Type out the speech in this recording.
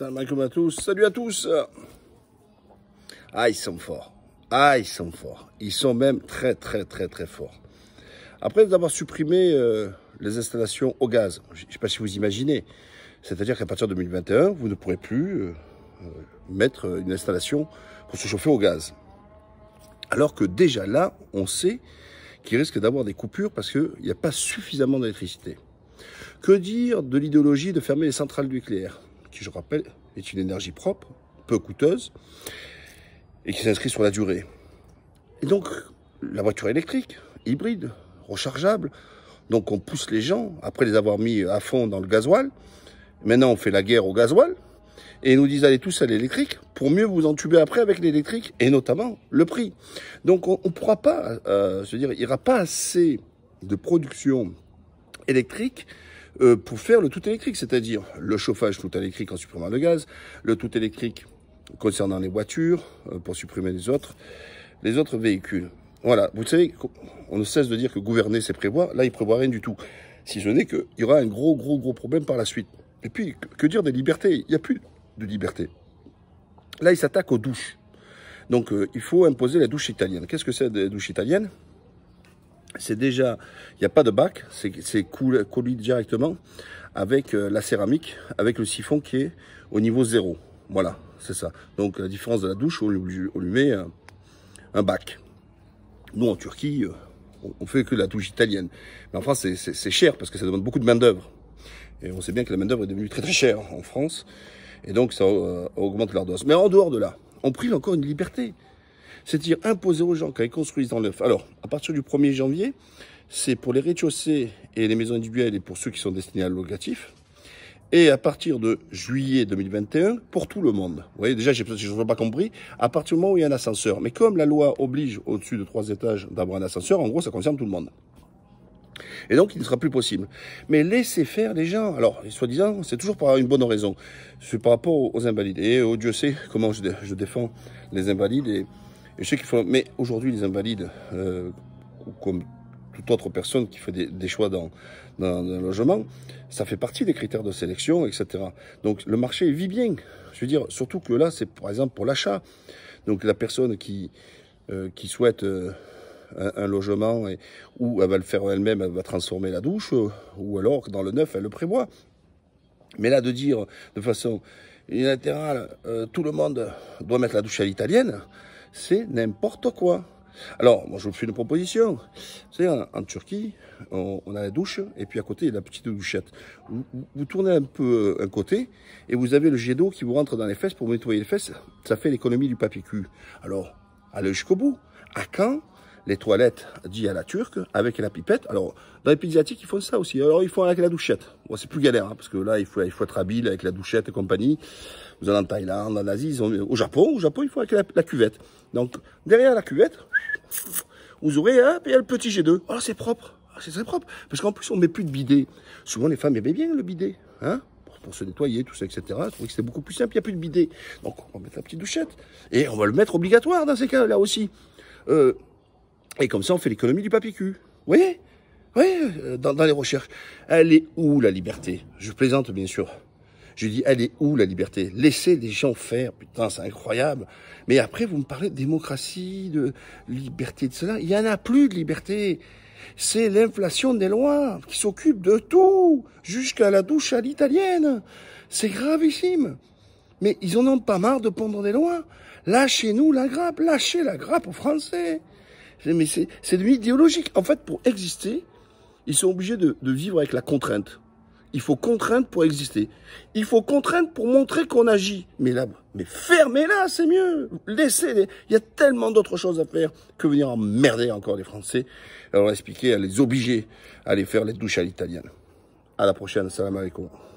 à tous. Salut à tous. Ah, ils sont forts. Ah, ils sont forts. Ils sont même très, très, très, très forts. Après d'avoir supprimé euh, les installations au gaz, je ne sais pas si vous imaginez, c'est-à-dire qu'à partir de 2021, vous ne pourrez plus euh, euh, mettre une installation pour se chauffer au gaz. Alors que déjà là, on sait qu'il risque d'avoir des coupures parce qu'il n'y a pas suffisamment d'électricité. Que dire de l'idéologie de fermer les centrales nucléaires qui je rappelle est une énergie propre, peu coûteuse, et qui s'inscrit sur la durée. Et donc, la voiture électrique, hybride, rechargeable, donc on pousse les gens, après les avoir mis à fond dans le gasoil, maintenant on fait la guerre au gasoil, et nous disent allez tous à l'électrique pour mieux vous entuber après avec l'électrique et notamment le prix. Donc on ne pourra pas, euh, se dire, il n'y aura pas assez de production électrique euh, pour faire le tout électrique, c'est-à-dire le chauffage tout électrique en supprimant le gaz, le tout électrique concernant les voitures, euh, pour supprimer les autres, les autres véhicules. Voilà, vous savez, on ne cesse de dire que gouverner, c'est prévoir. Là, il prévoit rien du tout. Si ce n'est qu'il y aura un gros, gros, gros problème par la suite. Et puis, que dire des libertés Il n'y a plus de liberté. Là, il s'attaque aux douches. Donc, euh, il faut imposer la douche italienne. Qu'est-ce que c'est la douche italienne c'est déjà, il n'y a pas de bac, c'est collé directement avec euh, la céramique, avec le siphon qui est au niveau zéro. Voilà, c'est ça. Donc la différence de la douche, on lui, met un, bac. Nous en Turquie, euh, on fait que la douche italienne. Mais en France, c'est cher parce que ça demande beaucoup de main d'œuvre. Et on sait bien que la main d'œuvre est devenue très très chère en France. Et donc ça euh, augmente leur dose. Mais en dehors de là, on prive encore une liberté. C'est-à-dire imposer aux gens quand ils construisent dans l'œuf. Alors, à partir du 1er janvier, c'est pour les rez-de-chaussée et les maisons individuelles et pour ceux qui sont destinés à locatif. Et à partir de juillet 2021, pour tout le monde. Vous voyez, déjà, je n'ai pas compris. À partir du moment où il y a un ascenseur. Mais comme la loi oblige au-dessus de trois étages d'avoir un ascenseur, en gros, ça concerne tout le monde. Et donc, il ne sera plus possible. Mais laisser faire les gens. Alors, soi-disant, c'est toujours par une bonne raison. C'est par rapport aux invalides. Et oh, Dieu sait comment je, je défends les invalides et mais aujourd'hui, les invalides, euh, comme toute autre personne qui fait des, choix dans, dans, un logement, ça fait partie des critères de sélection, etc. Donc le marché vit bien. Je veux dire, surtout que là, c'est par exemple pour l'achat. Donc la personne qui, euh, qui souhaite euh, un, logement et, ou elle va le faire elle-même, elle va transformer la douche, ou alors dans le neuf, elle le prévoit. Mais là, de dire de façon Unilatéral, euh, tout le monde doit mettre la douche à l'italienne, c'est n'importe quoi. Alors, moi, je vous fais une proposition. Vous savez, en, Turquie, on, a la douche, et puis à côté, il y a la petite douchette. Vous, tournez un peu euh, un côté, et vous avez le jet d'eau qui vous rentre dans les fesses pour nettoyer les fesses. Ça fait l'économie du papier cul. Alors, allez jusqu'au bout. À quand les toilettes dit à la turque avec la pipette. Alors, dans les pays asiatiques, ils font ça aussi. Alors, ils font avec la douchette. Bon, c'est plus galère, hein, parce que là, il faut, être habile avec la douchette et compagnie. Vous allez en Thaïlande, en Asie, au Japon, au Japon, il faut avec la, cuvette. Donc, derrière la cuvette, vous aurez un le petit G2. Alors ah, c'est propre. Ah, c'est très propre. Parce qu'en plus, on met plus de bidet. Souvent, les femmes aimaient bien le bidet. Hein pour se nettoyer, tout ça, etc. Je trouvais que c'était beaucoup plus simple, il n'y a plus de bidet. Donc on va mettre la petite douchette. Et on va le mettre obligatoire dans ces cas-là aussi. Euh, et comme ça, on fait l'économie du papier cul. Vous voyez Oui, euh, dans, dans, les recherches. Elle est où la liberté Je plaisante, bien sûr. Je dis, elle est où la liberté Laissez les gens faire, putain, c'est incroyable. Mais après, vous me parlez de démocratie, de liberté, de cela. Il n'y en a plus de liberté. C'est l'inflation des lois qui s'occupe de tout, jusqu'à la douche à l'italienne. C'est gravissime. Mais ils en ont pas marre de pondre des lois. Lâchez-nous la grappe, lâchez la grappe aux Français. Mais c'est de l'idéologique. En fait, pour exister, ils sont obligés de, de vivre avec la contrainte. Il faut contrainte pour exister. Il faut contrainte pour montrer qu'on agit. Mais là, mais fermez-la, c'est mieux. laissez Il y a tellement d'autres choses à faire que venir emmerder encore les Français, à leur expliquer, à les obliger à aller faire les douches à l'italienne. À la prochaine. Salam alaikum.